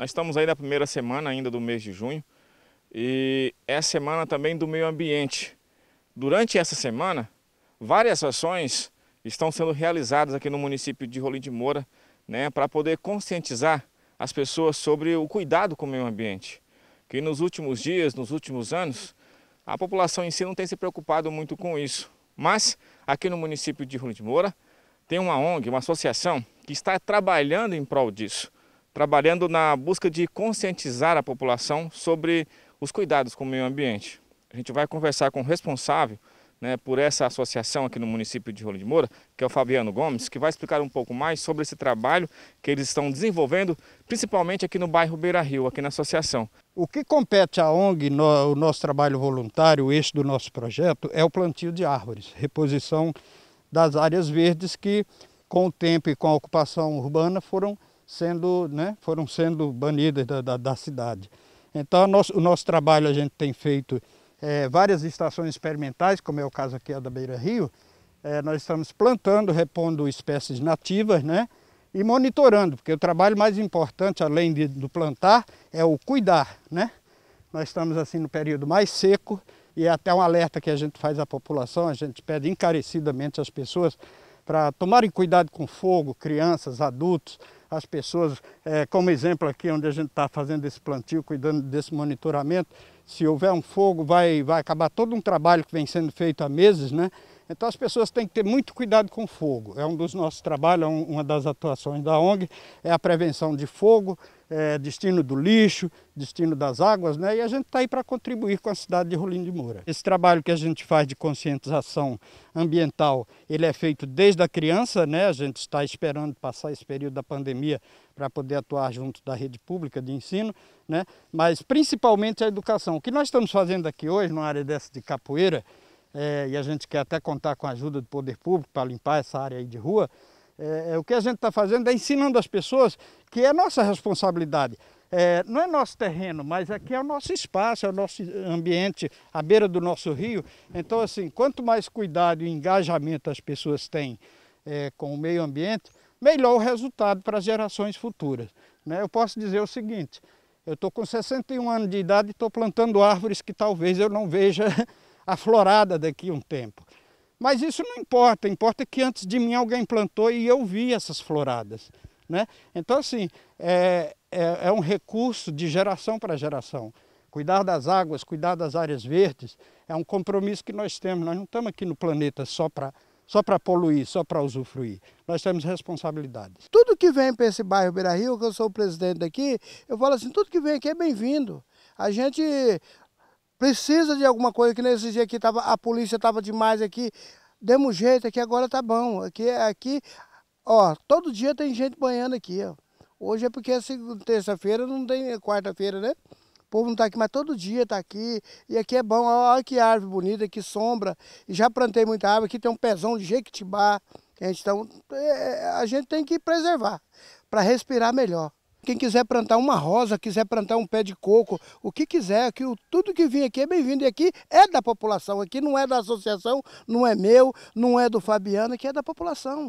Nós estamos aí na primeira semana ainda do mês de junho e é a semana também do meio ambiente. Durante essa semana, várias ações estão sendo realizadas aqui no município de Rolim de Moura né, para poder conscientizar as pessoas sobre o cuidado com o meio ambiente. Que nos últimos dias, nos últimos anos, a população em si não tem se preocupado muito com isso. Mas aqui no município de Rolim de Moura tem uma ONG, uma associação que está trabalhando em prol disso trabalhando na busca de conscientizar a população sobre os cuidados com o meio ambiente. A gente vai conversar com o responsável né, por essa associação aqui no município de Rolim de Moura, que é o Fabiano Gomes, que vai explicar um pouco mais sobre esse trabalho que eles estão desenvolvendo, principalmente aqui no bairro Beira Rio, aqui na associação. O que compete à ONG, no, o nosso trabalho voluntário, este do nosso projeto, é o plantio de árvores, reposição das áreas verdes que, com o tempo e com a ocupação urbana, foram sendo, né, foram sendo banidas da, da, da cidade. Então, nosso, o nosso trabalho a gente tem feito é, várias estações experimentais, como é o caso aqui da Beira Rio. É, nós estamos plantando, repondo espécies nativas, né? E monitorando, porque o trabalho mais importante, além de, do plantar, é o cuidar, né? Nós estamos assim no período mais seco e é até um alerta que a gente faz à população, a gente pede encarecidamente às pessoas para tomarem cuidado com fogo, crianças, adultos, as pessoas, é, como exemplo aqui onde a gente está fazendo esse plantio, cuidando desse monitoramento, se houver um fogo vai, vai acabar todo um trabalho que vem sendo feito há meses, né? Então as pessoas têm que ter muito cuidado com fogo. É um dos nossos trabalhos, é uma das atuações da ONG, é a prevenção de fogo, é, destino do lixo, destino das águas, né? E a gente está aí para contribuir com a cidade de Rolim de Moura. Esse trabalho que a gente faz de conscientização ambiental, ele é feito desde a criança, né? A gente está esperando passar esse período da pandemia para poder atuar junto da rede pública de ensino, né? Mas principalmente a educação. O que nós estamos fazendo aqui hoje, numa área dessa de capoeira, é, e a gente quer até contar com a ajuda do poder público para limpar essa área aí de rua, é, é o que a gente está fazendo é ensinando as pessoas que é nossa responsabilidade. É, não é nosso terreno, mas aqui é, é o nosso espaço, é o nosso ambiente, à beira do nosso rio. Então, assim, quanto mais cuidado e engajamento as pessoas têm é, com o meio ambiente, melhor o resultado para as gerações futuras. Né? Eu posso dizer o seguinte, eu estou com 61 anos de idade e estou plantando árvores que talvez eu não veja aflorada daqui a um tempo. Mas isso não importa, importa que antes de mim alguém plantou e eu vi essas floradas. Né? Então, assim, é, é, é um recurso de geração para geração. Cuidar das águas, cuidar das áreas verdes, é um compromisso que nós temos. Nós não estamos aqui no planeta só para só para poluir, só para usufruir. Nós temos responsabilidades. Tudo que vem para esse bairro Beira Rio, que eu sou o presidente daqui, eu falo assim, tudo que vem aqui é bem-vindo. A gente Precisa de alguma coisa, que nesse dia aqui tava, a polícia estava demais aqui. Demos jeito aqui, agora tá bom. Aqui, aqui, ó, todo dia tem gente banhando aqui, ó. Hoje é porque é terça-feira, não tem é quarta-feira, né? O povo não está aqui, mas todo dia está aqui. E aqui é bom, olha que árvore bonita, que sombra. E já plantei muita árvore, aqui tem um pezão de jequitibá. então, é, a gente tem que preservar para respirar melhor. Quem quiser plantar uma rosa, quiser plantar um pé de coco, o que quiser, que o, tudo que vem aqui é bem-vindo. E aqui é da população, aqui não é da associação, não é meu, não é do Fabiano, aqui é da população.